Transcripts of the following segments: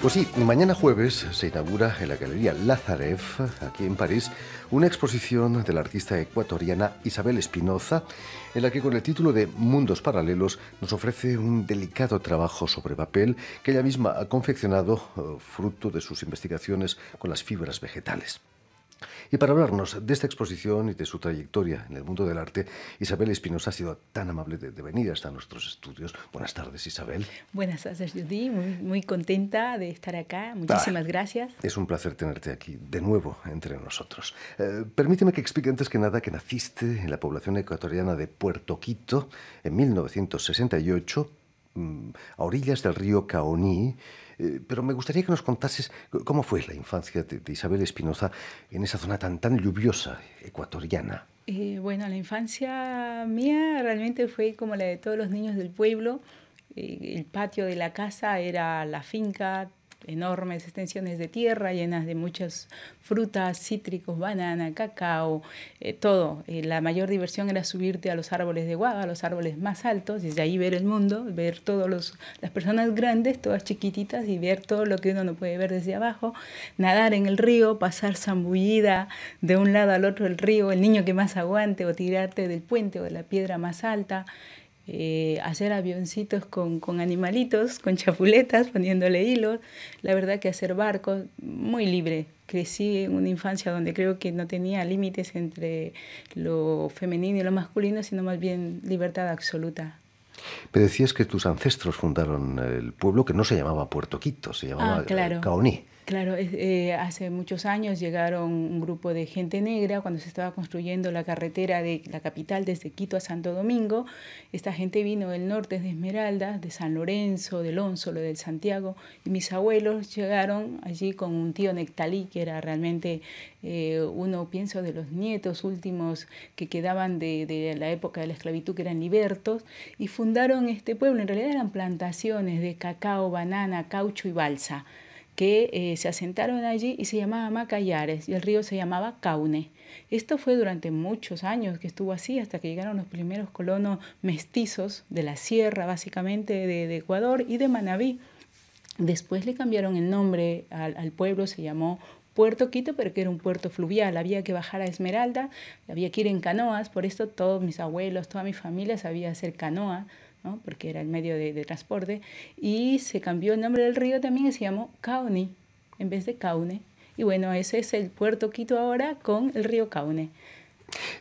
Pues sí, mañana jueves se inaugura en la Galería Lazarev, aquí en París, una exposición de la artista ecuatoriana Isabel Espinoza, en la que con el título de Mundos Paralelos nos ofrece un delicado trabajo sobre papel que ella misma ha confeccionado eh, fruto de sus investigaciones con las fibras vegetales. Y para hablarnos de esta exposición y de su trayectoria en el mundo del arte, Isabel Espinosa ha sido tan amable de, venir hasta nuestros estudios. Buenas tardes, Isabel. Buenas tardes, Judy. Muy, contenta de estar acá. Ah, Muchísimas gracias. Es un placer tenerte aquí de nuevo entre nosotros. Eh, permíteme que explique antes que nada que naciste en la población ecuatoriana de Puerto Quito en 1968 Mm, a orillas del río Caoní, eh, pero me gustaría que nos contases cómo fue la infancia de, Isabel Espinoza en esa zona tan, tan lluviosa ecuatoriana. Eh, bueno, la infancia mía realmente fue como la de todos los niños del pueblo. Eh, el patio de la casa era la finca, enormes extensiones de tierra llenas de muchas frutas, cítricos, banana, cacao, eh, todo. Eh, la mayor diversión era subirte a los árboles de guava, a los árboles más altos, y desde ahí ver el mundo, ver todas las personas grandes, todas chiquititas y ver todo lo que uno no puede ver desde abajo, nadar en el río, pasar zambullida de un lado al otro del río, el niño que más aguante o tirarte del puente o de la piedra más alta. Eh, hacer avioncitos con, con, animalitos, con chapuletas, poniéndole hilos, la verdad que hacer barcos, muy libre. Crecí en una infancia donde creo que no tenía límites entre lo femenino y lo masculino, sino más bien libertad absoluta. Pero decías que tus ancestros fundaron el pueblo que no se llamaba Puerto Quito, se llamaba ah, claro. Eh, Caoní. Claro, eh, hace muchos años llegaron un grupo de gente negra cuando se estaba construyendo la carretera de la capital desde Quito a Santo Domingo. Esta gente vino del norte, de Esmeralda, de San Lorenzo, de lo de Santiago. Y mis abuelos llegaron allí con un tío Nectalí, que era realmente eh, uno pienso de los nietos últimos que quedaban de, la época de la esclavitud, que eran libertos, y fundaron este pueblo. En realidad eran plantaciones de cacao, banana, caucho y balsa, que eh, se asentaron allí y se llamaba Macayares, y el río se llamaba Caune. Esto fue durante muchos años que estuvo así, hasta que llegaron los primeros colonos mestizos de la sierra, básicamente de, Ecuador y de Manabí. Después le cambiaron el nombre al, pueblo, se llamó Puerto Quito, pero que era un puerto fluvial. Había que bajar a Esmeralda, había que ir en canoas, por esto todos mis abuelos, toda mi familia sabía hacer canoa. ¿no? porque era el medio de, transporte, y se cambió el nombre del río también y se llamó Caoni, en vez de Caune. Y bueno, ese es el puerto Quito ahora con el río Caune.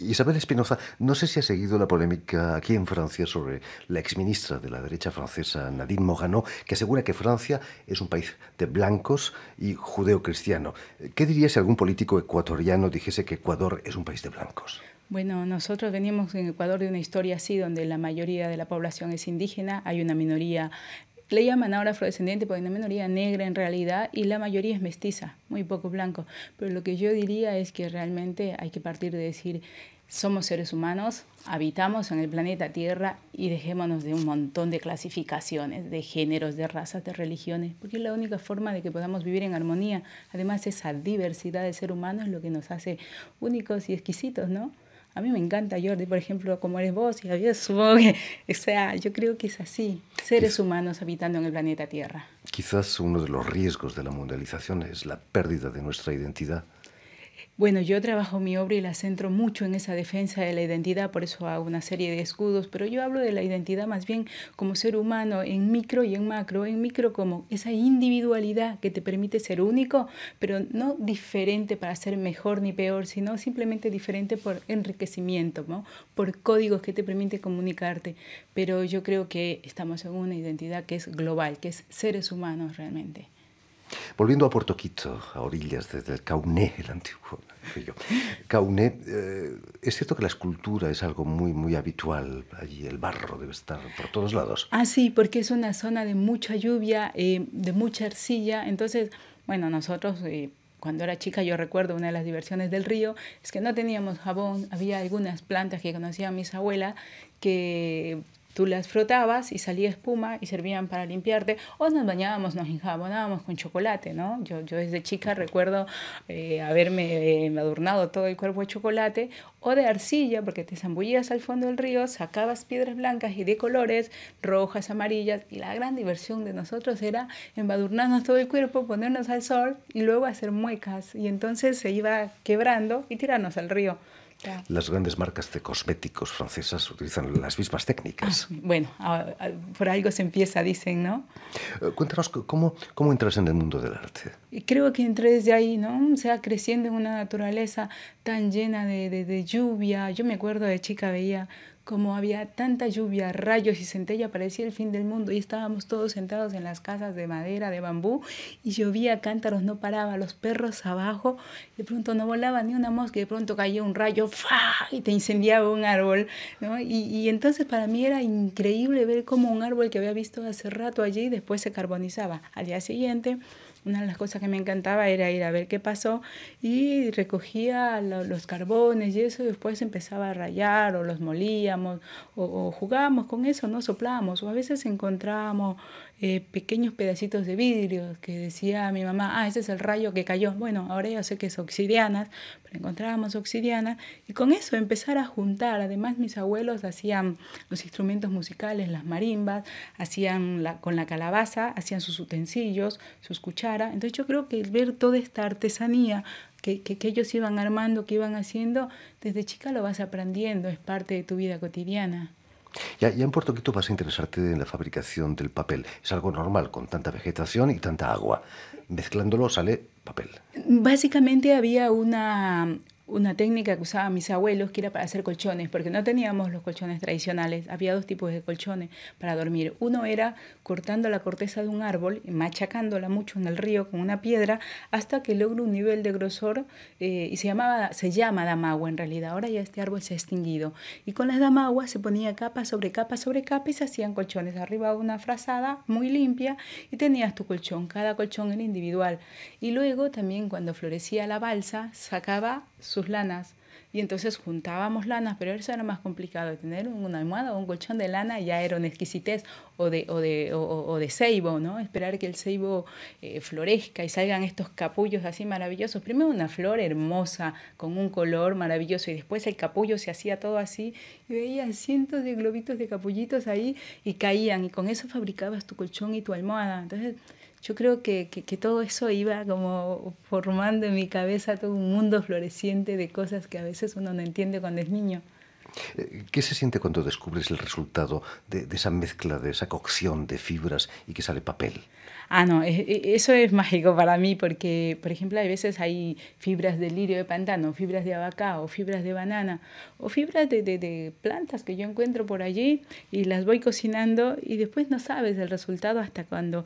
Isabel Espinoza, no sé si ha seguido la polémica aquí en Francia sobre la exministra de la derecha francesa, Nadine Morano, que asegura que Francia es un país de blancos y judeocristiano. ¿Qué diría si algún político ecuatoriano dijese que Ecuador es un país de blancos? Bueno, nosotros venimos en Ecuador de una historia así, donde la mayoría de la población es indígena, hay una minoría le llaman ahora afrodescendiente porque es una minoría negra en realidad y la mayoría es mestiza, muy poco blanco. Pero lo que yo diría es que realmente hay que partir de decir, somos seres humanos, habitamos en el planeta Tierra y dejémonos de un montón de clasificaciones, de géneros, de razas, de religiones, porque es la única forma de que podamos vivir en armonía. Además, esa diversidad de ser humano es lo que nos hace únicos y exquisitos, ¿no? A mí me encanta Jordi, por ejemplo, como eres vos y Javier, supongo que, o sea, yo creo que es así, seres humanos habitando en el planeta Tierra. Quizás uno de los riesgos de la mundialización es la pérdida de nuestra identidad bueno, yo trabajo mi obra y la centro mucho en esa defensa de la identidad, por eso hago una serie de escudos, pero yo hablo de la identidad más bien como ser humano en micro y en macro, en micro como esa individualidad que te permite ser único, pero no diferente para ser mejor ni peor, sino simplemente diferente por enriquecimiento, por códigos que te permiten comunicarte, pero yo creo que estamos en una identidad que es global, que es seres humanos realmente. Volviendo a Puerto Quito, a orillas desde el Cauné, el antiguo río Cauné, eh, es cierto que la escultura es algo muy, muy habitual allí, el barro debe estar por todos lados. Ah, sí, porque es una zona de mucha lluvia, eh, de mucha arcilla, entonces, bueno, nosotros... Eh, cuando era chica yo recuerdo una de las diversiones del río es que no teníamos jabón, había algunas plantas que conocía mis abuelas que Tú las frotabas y salía espuma y servían para limpiarte. O nos bañábamos, nos enjabonábamos con chocolate, ¿no? Yo, yo desde chica recuerdo eh, haberme eh, todo el cuerpo de chocolate. O de arcilla, porque te zambullías al fondo del río, sacabas piedras blancas y de colores, rojas, amarillas. Y la gran diversión de nosotros era embadurnarnos todo el cuerpo, ponernos al sol y luego hacer muecas. Y entonces se iba quebrando y tirarnos al río. Las grandes marcas de cosméticos francesas utilizan las mismas técnicas. Ah, bueno, por algo se empieza, dicen, ¿no? Eh, cuéntanos, ¿cómo, ¿cómo entras en el mundo del arte? Creo que entré desde ahí, ¿no? O sea, creciendo en una naturaleza tan llena de, de, de lluvia. Yo me acuerdo de chica, veía como había tanta lluvia, rayos y centella, parecía el fin del mundo y estábamos todos sentados en las casas de madera, de bambú y llovía, cántaros no paraba, los perros abajo, de pronto no volaba ni una mosca, de pronto caía un rayo ¡fa! y te incendiaba un árbol. Y, y entonces para mí era increíble ver cómo un árbol que había visto hace rato allí después se carbonizaba. Al día siguiente una de las cosas que me encantaba era ir a ver qué pasó y recogía los carbones y eso después empezaba a rayar o los molíamos o, jugábamos con eso, no soplábamos o a veces encontrábamos eh, pequeños pedacitos de vidrio que decía mi mamá, ah, ese es el rayo que cayó. Bueno, ahora ya sé que es obsidianas, pero encontrábamos obsidiana. y con eso empezar a juntar. Además, mis abuelos hacían los instrumentos musicales, las marimbas, hacían con la calabaza, hacían sus utensilios, sus cucharas. Entonces yo creo que el ver toda esta artesanía que, que, ellos iban armando, que iban haciendo, desde chica lo vas aprendiendo, es parte de tu vida cotidiana. Ya, en Puerto Quito vas a interesarte en la fabricación del papel. Es algo normal con tanta vegetación y tanta agua. Mezclándolo sale papel. Básicamente había una una técnica que usaban mis abuelos que era para hacer colchones, porque no teníamos los colchones tradicionales, había dos tipos de colchones para dormir. Uno era cortando la corteza de un árbol, machacándola mucho en el río con una piedra hasta que logre un nivel de grosor eh, y se llamaba se llama damagua en realidad. Ahora ya este árbol se ha extinguido y con las damaguas se ponía capa sobre capa sobre capa y se hacían colchones arriba una frazada muy limpia y tenías tu colchón, cada colchón era individual. Y luego también cuando florecía la balsa sacaba sus lanas. Y entonces juntábamos lanas, pero eso era más complicado. Tener una almohada o un colchón de lana ya era una exquisitez, o de, o de, o, de ceibo, ¿no? Esperar que el ceibo eh, florezca y salgan estos capullos así maravillosos. Primero una flor hermosa, con un color maravilloso, y después el capullo se hacía todo así, y veías cientos de globitos de capullitos ahí y caían, y con eso fabricabas tu colchón y tu almohada. Entonces yo creo que, que, todo eso iba como formando en mi cabeza todo un mundo floreciente de cosas que a veces uno no entiende cuando es niño. Eh, ¿Qué se siente cuando descubres el resultado de, esa mezcla, de esa cocción de fibras y que sale papel? Ah, no, e, e, eso es mágico para mí porque, por ejemplo, hay veces hay fibras de lirio de pantano, fibras de abacá o fibras de banana o fibras de, de, de, plantas que yo encuentro por allí y las voy cocinando y después no sabes el resultado hasta cuando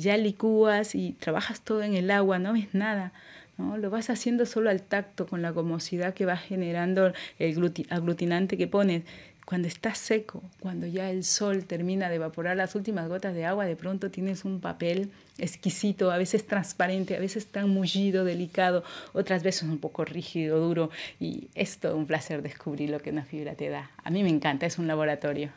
ya licúas y trabajas todo en el agua, no ves nada. ¿no? Lo vas haciendo solo al tacto, con la gomosidad que va generando el aglutinante que pones. Cuando está seco, cuando ya el sol termina de evaporar las últimas gotas de agua, de pronto tienes un papel exquisito, a veces transparente, a veces tan mullido, delicado, otras veces un poco rígido, duro. Y es todo un placer descubrir lo que una fibra te da. A mí me encanta, es un laboratorio.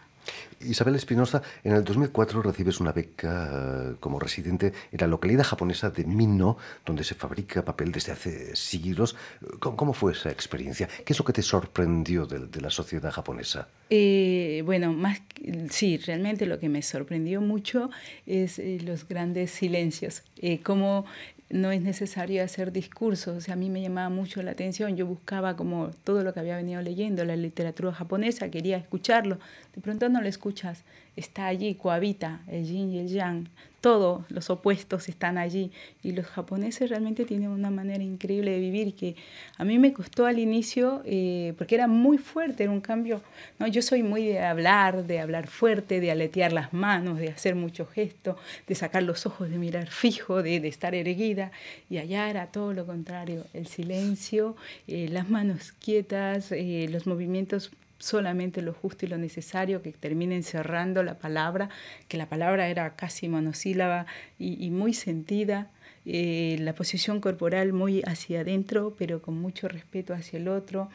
Isabel Espinosa, en el 2004 recibes una beca eh, como residente en la localidad japonesa de Mino, donde se fabrica papel desde hace siglos. ¿Cómo, fue esa experiencia? ¿Qué es lo que te sorprendió de, la sociedad japonesa? Eh, bueno, más, sí, realmente lo que me sorprendió mucho es eh, los grandes silencios, cómo no es necesario hacer discursos, a mí me llamaba mucho la atención, yo buscaba como todo lo que había venido leyendo, la literatura japonesa, quería escucharlo, de pronto no lo escuchas, está allí, cohabita el yin y el yang, todos los opuestos están allí y los japoneses realmente tienen una manera increíble de vivir que a mí me costó al inicio eh, porque era muy fuerte, era un cambio, ¿no? yo soy muy de hablar, de hablar fuerte, de aletear las manos, de hacer muchos gestos, de sacar los ojos, de mirar fijo, de, estar erguida y allá era todo lo contrario, el silencio, eh, las manos quietas, eh, los movimientos solamente lo justo y lo necesario, que terminen cerrando la palabra, que la palabra era casi monosílaba y, muy sentida, eh, la posición corporal muy hacia adentro, pero con mucho respeto hacia el otro.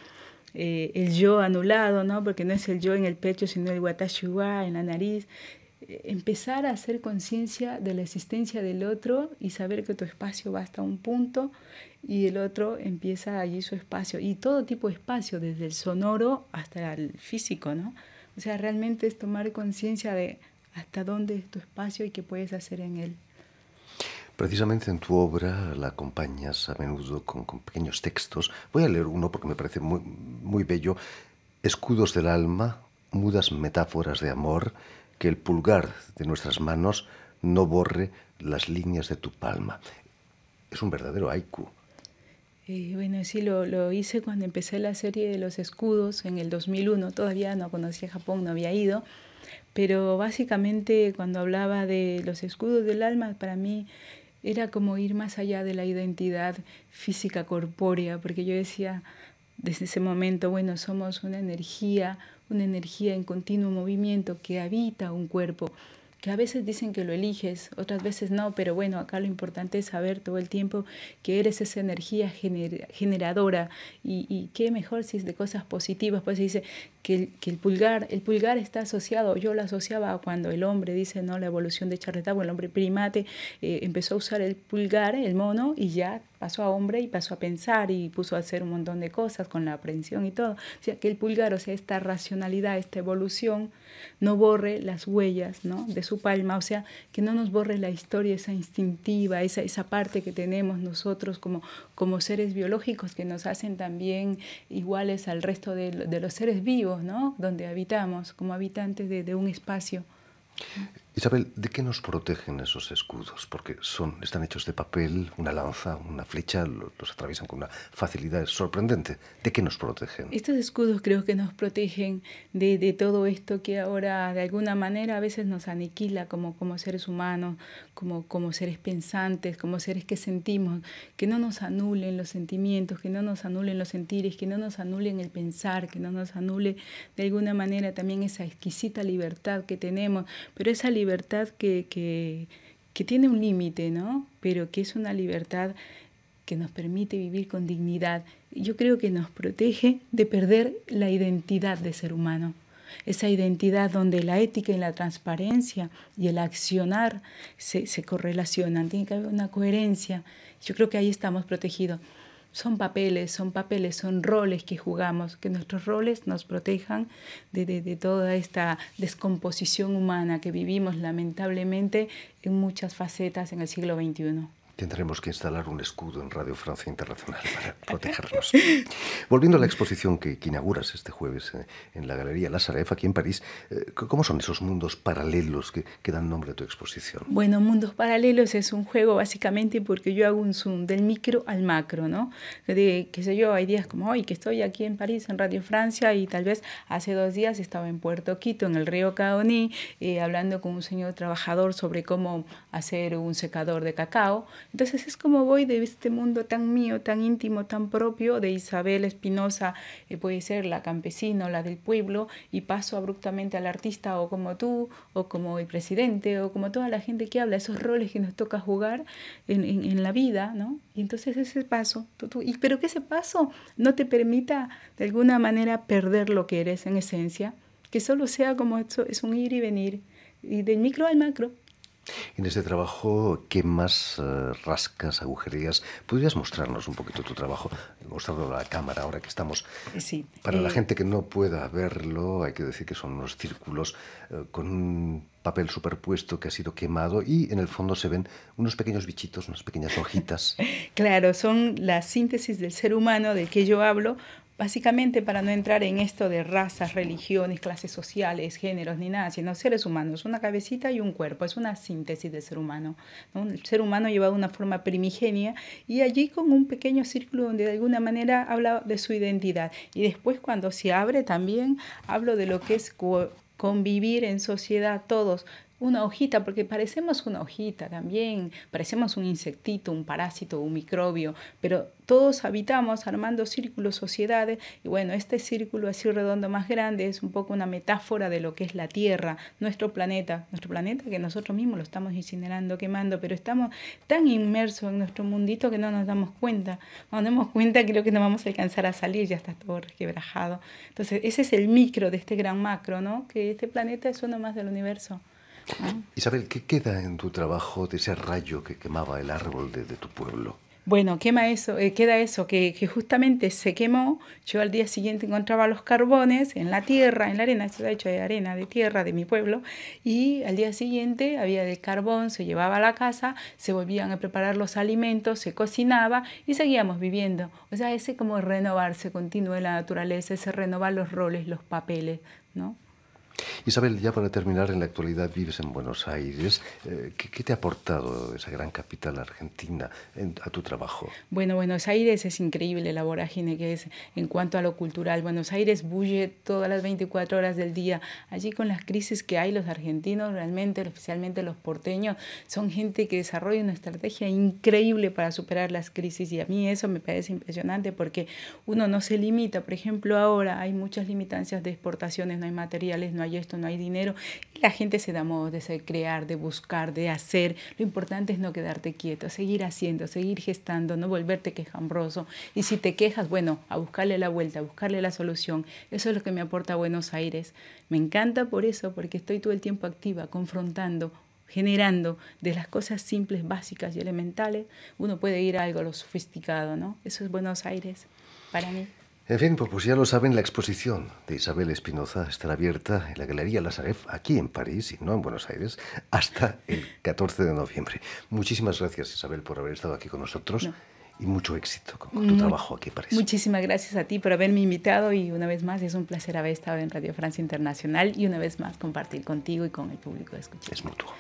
Eh, el yo anulado, ¿no? porque no es el yo en el pecho, sino el watashiwa en la nariz, empezar a hacer conciencia de la existencia del otro y saber que tu espacio va hasta un punto y el otro empieza allí su espacio y todo tipo de espacio, desde el sonoro hasta el físico, ¿no? O sea, realmente es tomar conciencia de hasta dónde es tu espacio y qué puedes hacer en él. Precisamente en tu obra la acompañas a menudo con, pequeños textos. Voy a leer uno porque me parece muy, muy bello. Escudos del alma, mudas metáforas de amor, que el pulgar de nuestras manos no borre las líneas de tu palma. Es un verdadero haiku. Eh, bueno, sí, lo, lo, hice cuando empecé la serie de los escudos en el 2001. Todavía no conocía Japón, no había ido. Pero básicamente cuando hablaba de los escudos del alma, para mí era como ir más allá de la identidad física corpórea, porque yo decía desde ese momento, bueno, somos una energía, una energía en continuo movimiento que habita un cuerpo, que a veces dicen que lo eliges, otras veces no, pero bueno, acá lo importante es saber todo el tiempo que eres esa energía generadora y, y, qué mejor si es de cosas positivas, pues se dice, que el, pulgar, el pulgar está asociado, yo lo asociaba cuando el hombre, dice, ¿no? La evolución de Charles el hombre primate eh, empezó a usar el pulgar, el mono, y ya pasó a hombre y pasó a pensar y puso a hacer un montón de cosas con la aprensión y todo. O sea, que el pulgar, o sea, esta racionalidad, esta evolución, no borre las huellas, ¿no? De su palma, o sea, que no nos borre la historia, esa instintiva, esa, parte que tenemos nosotros como, como seres biológicos que nos hacen también iguales al resto de los seres vivos, donde habitamos, como habitantes de un espacio. Isabel, ¿de qué nos protegen esos escudos? Porque son, están hechos de papel, una lanza, una flecha, los, atraviesan con una facilidad sorprendente. ¿De qué nos protegen? Estos escudos creo que nos protegen de, todo esto que ahora de alguna manera a veces nos aniquila como, seres humanos, como, como seres pensantes, como seres que sentimos, que no nos anulen los sentimientos, que no nos anulen los sentires, que no nos anulen el pensar, que no nos anule de alguna manera también esa exquisita libertad que tenemos, pero esa libertad que, tiene un límite, ¿no? Pero que es una libertad que nos permite vivir con dignidad. Yo creo que nos protege de perder la identidad de ser humano, esa identidad donde la ética y la transparencia y el accionar se, se correlacionan, tiene que haber una coherencia. Yo creo que ahí estamos protegidos son papeles, son papeles, son roles que jugamos, que nuestros roles nos protejan de, toda esta descomposición humana que vivimos lamentablemente en muchas facetas en el siglo XXI. Tendremos que instalar un escudo en Radio Francia Internacional para protegernos. Volviendo a la exposición que, inauguras este jueves eh, en la Galería Lazaref, aquí en París, eh, ¿cómo son esos mundos paralelos que, dan nombre a tu exposición? Bueno, Mundos Paralelos es un juego básicamente porque yo hago un zoom del micro al macro, ¿no? De, qué sé yo, hay días como hoy que estoy aquí en París, en Radio Francia, y tal vez hace dos días estaba en Puerto Quito, en el río Caoní, eh, hablando con un señor trabajador sobre cómo hacer un secador de cacao entonces es como voy de este mundo tan mío, tan íntimo, tan propio de Isabel Espinosa, eh, puede ser la campesina o la del pueblo, y paso abruptamente al artista o como tú, o como el presidente, o como toda la gente que habla, esos roles que nos toca jugar en, la vida, ¿no? Y entonces ese paso, tú, y, pero que ese paso no te permita de alguna manera perder lo que eres en esencia, que solo sea como esto, es un ir y venir, y del micro al macro, en este trabajo, ¿qué más eh, rascas, agujerías? ¿Podrías mostrarnos un poquito tu trabajo? Mostrarlo a la cámara ahora que estamos. Eh, sí. Para la eh. gente que no pueda verlo, hay que decir que son unos círculos con un papel superpuesto que ha sido quemado y en el fondo se ven unos pequeños bichitos, unas pequeñas hojitas. claro, son la síntesis del ser humano del que yo hablo básicamente para no entrar en esto de razas, religiones, clases sociales, géneros, ni nada, sino seres humanos, una cabecita y un cuerpo, es una síntesis del ser humano, el ser humano llevado de una forma primigenia y allí con un pequeño círculo donde de alguna manera habla de su identidad y después cuando se abre también hablo de lo que es convivir en sociedad todos, una hojita, porque parecemos una hojita también, parecemos un insectito, un parásito, un microbio, pero todos habitamos armando círculos, sociedades, y bueno, este círculo así redondo más grande es un poco una metáfora de lo que es la Tierra, nuestro planeta, nuestro planeta que nosotros mismos lo estamos incinerando, quemando, pero estamos tan inmersos en nuestro mundito que no nos damos cuenta. no nos damos cuenta creo que no vamos a alcanzar a salir, ya está todo requebrajado, Entonces, ese es el micro de este gran macro, ¿no? Que este planeta es uno más del universo. Ah. Isabel, ¿qué queda en tu trabajo de ese rayo que quemaba el árbol de, tu pueblo? Bueno, quema eso, eh, queda eso, que, justamente se quemó. Yo al día siguiente encontraba los carbones en la tierra, en la arena, esto está hecho de arena, de tierra, de mi pueblo. Y al día siguiente había de carbón, se llevaba a la casa, se volvían a preparar los alimentos, se cocinaba y seguíamos viviendo. O sea, ese como renovarse continuo de la naturaleza, ese renovar los roles, los papeles, ¿no? Isabel, ya para terminar, en la actualidad vives en Buenos Aires. Eh, ¿Qué, te ha aportado esa gran capital argentina a tu trabajo? Bueno, Buenos Aires es increíble la vorágine que es en cuanto a lo cultural. Buenos Aires bulle todas las 24 horas del día. Allí con las crisis que hay los argentinos, realmente, especialmente los porteños, son gente que desarrolla una estrategia increíble para superar las crisis y a mí eso me parece impresionante porque uno no se limita. Por ejemplo, ahora hay muchas limitancias de exportaciones, no hay materiales, no hay esto, no hay dinero. Y la gente se da modo de crear, de buscar, de hacer. Lo importante es no quedarte quieto, seguir haciendo, seguir gestando, no volverte quejambroso. Y si te quejas, bueno, a buscarle la vuelta, a buscarle la solución. Eso es lo que me aporta Buenos Aires. Me encanta por eso, porque estoy todo el tiempo activa, confrontando, generando de las cosas simples, básicas y elementales, uno puede ir a algo lo sofisticado, ¿no? Eso es Buenos Aires para mí. En fin, pues, pues ya lo saben, la exposición de Isabel Espinoza estará abierta en la Galería Lazareff, aquí en París y no en Buenos Aires, hasta el 14 de noviembre. Muchísimas gracias, Isabel, por haber estado aquí con nosotros. Y mucho éxito con, tu trabajo aquí en París. Muchísimas gracias a ti por haberme invitado y una vez más es un placer haber estado en Radio Francia Internacional y una vez más compartir contigo y con el público de escucha. Es mutuo.